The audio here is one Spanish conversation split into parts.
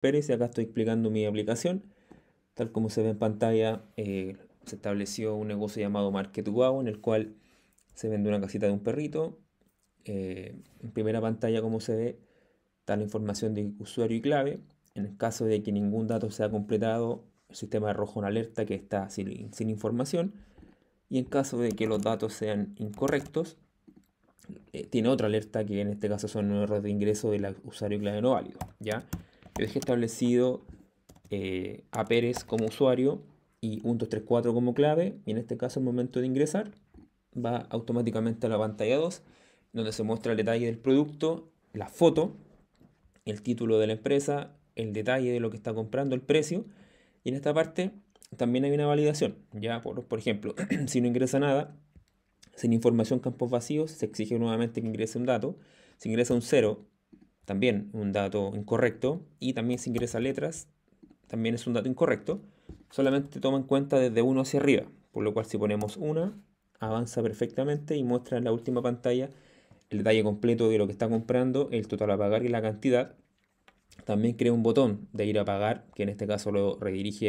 Pérez y acá estoy explicando mi aplicación. Tal como se ve en pantalla, eh, se estableció un negocio llamado Market Wow en el cual se vende una casita de un perrito. Eh, en primera pantalla, como se ve, está la información de usuario y clave. En el caso de que ningún dato sea completado, el sistema arroja una alerta que está sin, información. Y en caso de que los datos sean incorrectos, eh, tiene otra alerta que en este caso son errores de ingreso del usuario y clave no válido. ¿ya? Yo establecido eh, a Pérez como usuario y 1234 como clave. Y en este caso, al momento de ingresar, va automáticamente a la pantalla 2, donde se muestra el detalle del producto, la foto, el título de la empresa, el detalle de lo que está comprando, el precio. Y en esta parte también hay una validación. Ya, por, por ejemplo, si no ingresa nada, sin información campos vacíos, se exige nuevamente que ingrese un dato. Si ingresa un cero, también un dato incorrecto, y también si ingresa letras, también es un dato incorrecto, solamente toma en cuenta desde uno hacia arriba, por lo cual si ponemos una, avanza perfectamente y muestra en la última pantalla el detalle completo de lo que está comprando, el total a pagar y la cantidad. También crea un botón de ir a pagar, que en este caso lo redirige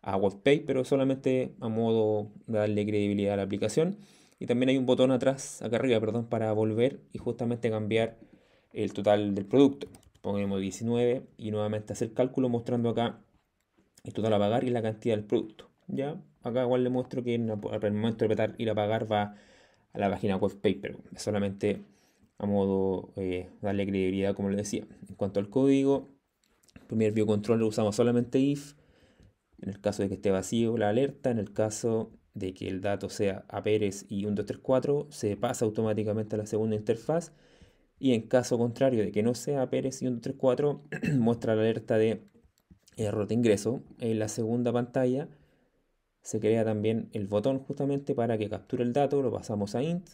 a WebPay, pero solamente a modo de darle credibilidad a la aplicación. Y también hay un botón atrás, acá arriba, perdón, para volver y justamente cambiar el total del producto. ponemos 19 y nuevamente hacer cálculo mostrando acá el total a pagar y la cantidad del producto. ¿ya? Acá igual le muestro que en el momento de apretar ir a pagar va a la página web paper. Solamente a modo eh, darle credibilidad como le decía. En cuanto al código, primer biocontrol usamos solamente if. En el caso de que esté vacío la alerta, en el caso de que el dato sea a Pérez y 1234, se pasa automáticamente a la segunda interfaz y en caso contrario de que no sea Pérez y 134, muestra la alerta de error de ingreso. En la segunda pantalla se crea también el botón justamente para que capture el dato, lo pasamos a int.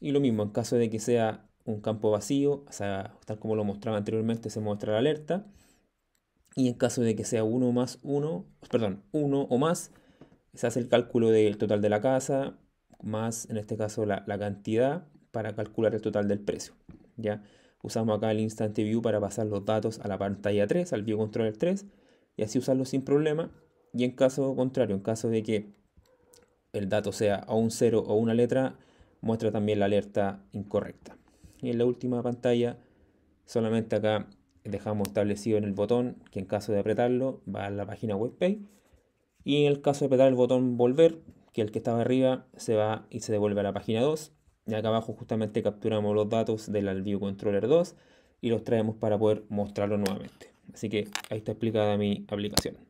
Y lo mismo, en caso de que sea un campo vacío, o sea, tal como lo mostraba anteriormente, se muestra la alerta. Y en caso de que sea 1 más perdón, uno o más, se hace el cálculo del total de la casa, más en este caso la cantidad, para calcular el total del precio. ¿ya? Usamos acá el Instant View para pasar los datos a la pantalla 3, al View Controller 3, y así usarlos sin problema. Y en caso contrario, en caso de que el dato sea a un 0 o una letra, muestra también la alerta incorrecta. Y en la última pantalla, solamente acá dejamos establecido en el botón que en caso de apretarlo va a la página WebPay. Y en el caso de apretar el botón volver, que el que estaba arriba se va y se devuelve a la página 2. Y acá abajo justamente capturamos los datos del View Controller 2 y los traemos para poder mostrarlo nuevamente. Así que ahí está explicada mi aplicación.